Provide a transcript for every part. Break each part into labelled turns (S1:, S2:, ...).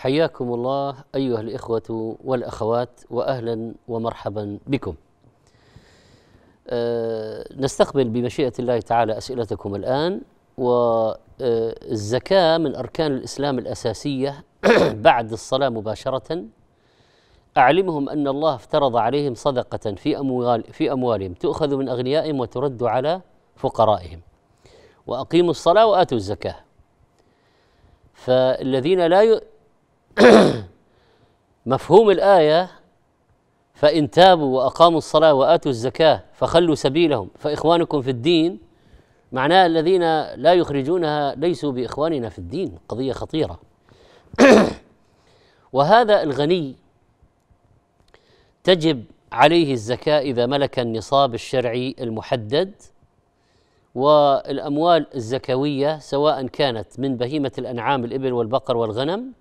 S1: حياكم الله ايها الاخوه والاخوات واهلا ومرحبا بكم. أه نستقبل بمشيئه الله تعالى اسئلتكم الان والزكاه من اركان الاسلام الاساسيه بعد الصلاه مباشره اعلمهم ان الله افترض عليهم صدقه في اموال في اموالهم تؤخذ من اغنيائهم وترد على فقرائهم. واقيموا الصلاه واتوا الزكاه. فالذين لا مفهوم الايه فان تابوا واقاموا الصلاه واتوا الزكاه فخلوا سبيلهم فاخوانكم في الدين معناه الذين لا يخرجونها ليسوا باخواننا في الدين قضيه خطيره وهذا الغني تجب عليه الزكاه اذا ملك النصاب الشرعي المحدد والاموال الزكويه سواء كانت من بهيمه الانعام الابل والبقر والغنم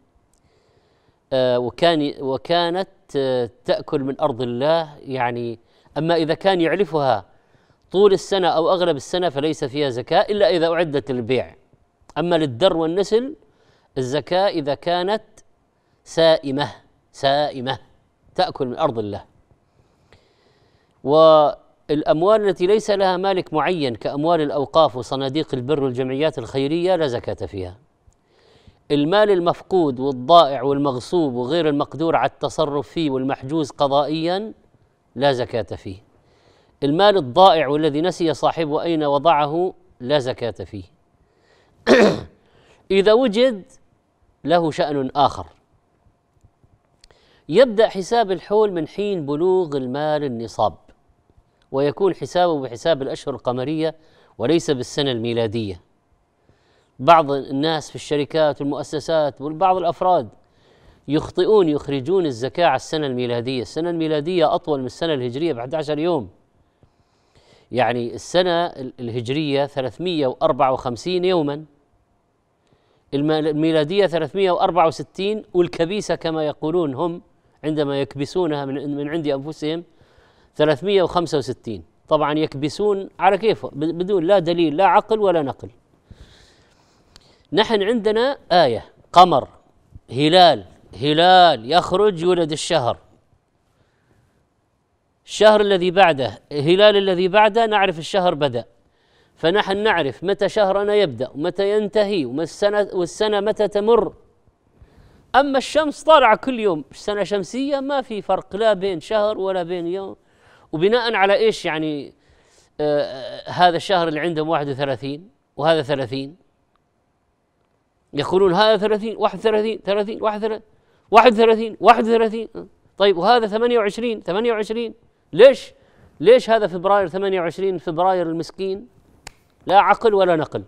S1: آه، وكان وكانت آه، تأكل من أرض الله يعني أما إذا كان يعلفها طول السنة أو أغلب السنة فليس فيها زكاة إلا إذا أعدت للبيع أما للدر والنسل الزكاة إذا كانت سائمة سائمة تأكل من أرض الله والأموال التي ليس لها مالك معين كأموال الأوقاف وصناديق البر والجمعيات الخيرية لا زكاة فيها المال المفقود والضائع والمغصوب وغير المقدور على التصرف فيه والمحجوز قضائيا لا زكاة فيه المال الضائع والذي نسي صاحبه أين وضعه لا زكاة فيه إذا وجد له شأن آخر يبدأ حساب الحول من حين بلوغ المال النصاب ويكون حسابه بحساب الأشهر القمرية وليس بالسنة الميلادية بعض الناس في الشركات والمؤسسات والبعض الافراد يخطئون يخرجون الزكاه على السنه الميلاديه، السنه الميلاديه اطول من السنه الهجريه ب 11 يوم. يعني السنه الهجريه 354 يوما الميلاديه 364 والكبيسه كما يقولون هم عندما يكبسونها من من عند انفسهم 365 طبعا يكبسون على كيفهم بدون لا دليل لا عقل ولا نقل نحن عندنا آية قمر هلال هلال يخرج يولد الشهر الشهر الذي بعده هلال الذي بعده نعرف الشهر بدأ فنحن نعرف متى شهرنا يبدأ ومتى ينتهي والسنة, والسنة متى تمر أما الشمس طالعة كل يوم سنة شمسية ما في فرق لا بين شهر ولا بين يوم وبناء على إيش يعني آه, آه، هذا الشهر اللي عندهم 31 وهذا 30 يقولون هذا 30 31 30 31 31 31 طيب وهذا 28 28 ليش؟ ليش هذا فبراير 28 فبراير المسكين؟ لا عقل ولا نقل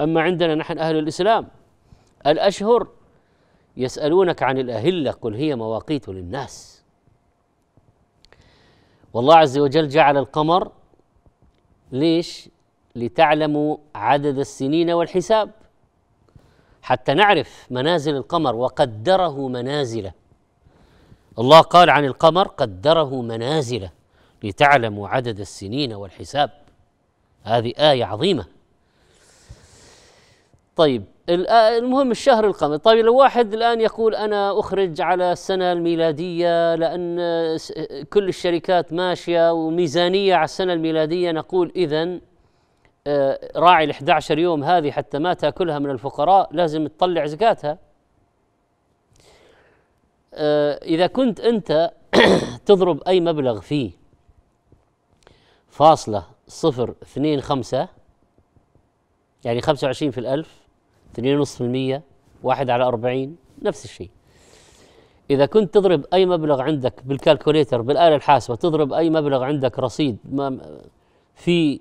S1: أما عندنا نحن أهل الإسلام الأشهر يسألونك عن الأهلة قل هي مواقيت للناس والله عز وجل جعل القمر ليش؟ لتعلموا عدد السنين والحساب حتى نعرف منازل القمر وقدره منازله الله قال عن القمر قدره منازله لتعلموا عدد السنين والحساب هذه آية عظيمة طيب المهم الشهر القمر طيب لو واحد الآن يقول أنا أخرج على السنة الميلادية لأن كل الشركات ماشية وميزانية على السنة الميلادية نقول إذا آه، راعي ال 11 يوم هذه حتى ما تاكلها من الفقراء لازم تطلع زكاتها آه، اذا كنت انت تضرب اي مبلغ فيه فاصلة صفر اثنين خمسة يعني خمسة وعشرين في الألف اثنين ونصف في المية واحد على أربعين نفس الشيء إذا كنت تضرب أي مبلغ عندك بالكالكوليتر بالآلة الحاسبة تضرب أي مبلغ عندك رصيد ما في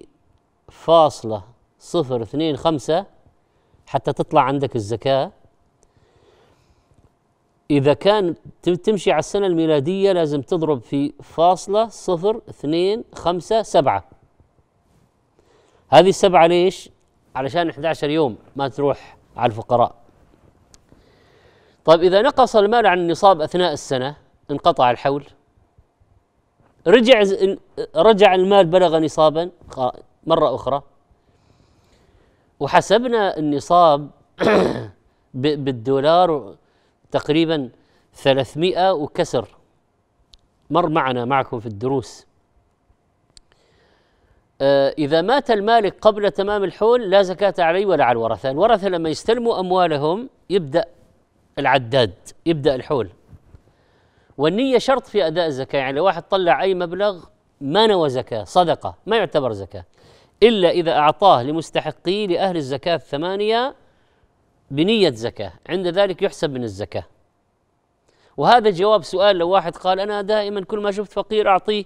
S1: فاصلة صفر اثنين خمسة حتى تطلع عندك الزكاة إذا كان تمشي على السنة الميلادية لازم تضرب في فاصلة صفر اثنين خمسة سبعة هذه السبعة ليش؟ علشان 11 يوم ما تروح على الفقراء طيب إذا نقص المال عن النصاب أثناء السنة انقطع الحول رجع رجع المال بلغ نصابا مرة أخرى وحسبنا النصاب بالدولار تقريبا 300 وكسر مر معنا معكم في الدروس آه، إذا مات المالك قبل تمام الحول لا زكاة عليه ولا على الورثة الورثة لما يستلموا أموالهم يبدأ العداد يبدأ الحول والنية شرط في أداء الزكاة يعني لو واحد طلع أي مبلغ ما نوى زكاة صدقة ما يعتبر زكاة إلا إذا أعطاه لمستحقيه لأهل الزكاة الثمانية بنية زكاة عند ذلك يحسب من الزكاة وهذا جواب سؤال لو واحد قال أنا دائما كل ما شفت فقير أعطيه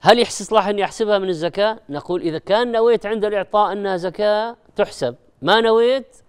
S1: هل يصلح أن يحسبها من الزكاة؟ نقول إذا كان نويت عند الإعطاء أنها زكاة تحسب ما نويت